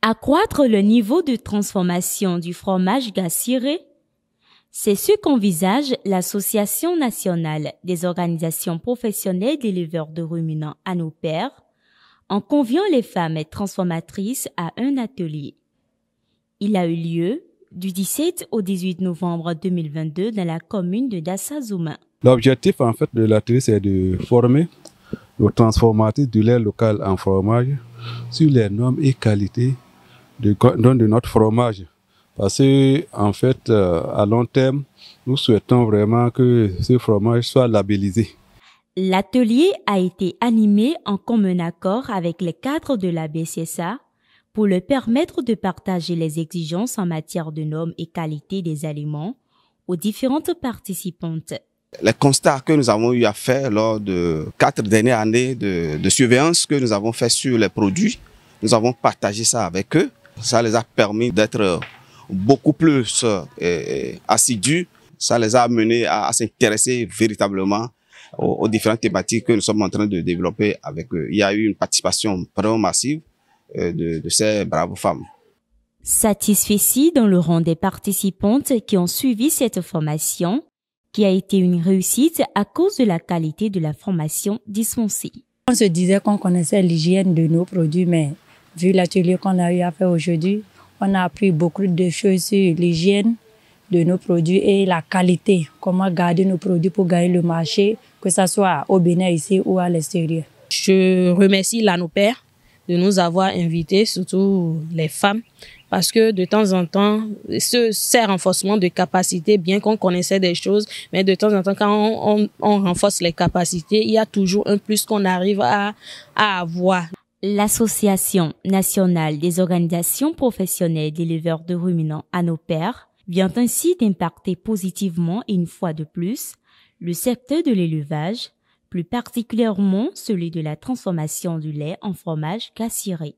Accroître le niveau de transformation du fromage gassiré, c'est ce qu'envisage l'Association nationale des organisations professionnelles d'éleveurs de ruminants à nos pères, en conviant les femmes transformatrices à un atelier. Il a eu lieu du 17 au 18 novembre 2022 dans la commune de Dassazouma. L'objectif en fait de l'atelier c'est de former le transformatrices du lait local en fromage sur les normes et qualités de, de notre fromage. Parce que, en fait, euh, à long terme, nous souhaitons vraiment que ce fromage soit labellisé. L'atelier a été animé en commun accord avec les cadres de la BCSA pour leur permettre de partager les exigences en matière de normes et qualité des aliments aux différentes participantes. Les constats que nous avons eu à faire lors de quatre dernières années de, de surveillance que nous avons fait sur les produits, nous avons partagé ça avec eux ça les a permis d'être beaucoup plus euh, assidus. Ça les a amenés à, s'intéresser véritablement aux, différentes thématiques que nous sommes en train de développer avec eux. Il y a eu une participation vraiment massive euh, de, ces braves femmes. Satisfait dans le rang des participantes qui ont suivi cette formation, qui a été une réussite à cause de la qualité de la formation dispensée. On se disait qu'on connaissait l'hygiène de nos produits, mais vu l'atelier qu'on a eu à faire aujourd'hui, on a appris beaucoup de choses sur l'hygiène de nos produits et la qualité, comment garder nos produits pour gagner le marché, que ce soit au Bénin ici ou à l'extérieur. Je remercie l'ANOPER de nous avoir invités, surtout les femmes, parce que de temps en temps, ce, ces renforcements de capacités, bien qu'on connaissait des choses, mais de temps en temps, quand on, renforce les capacités, il y a toujours un plus qu'on arrive à avoir. L'Association nationale des organisations professionnelles d'éleveurs de ruminants à nos pères vient ainsi d'impacter positivement une fois de plus le secteur de l'élevage, plus particulièrement celui de la transformation du lait en fromage cassiré.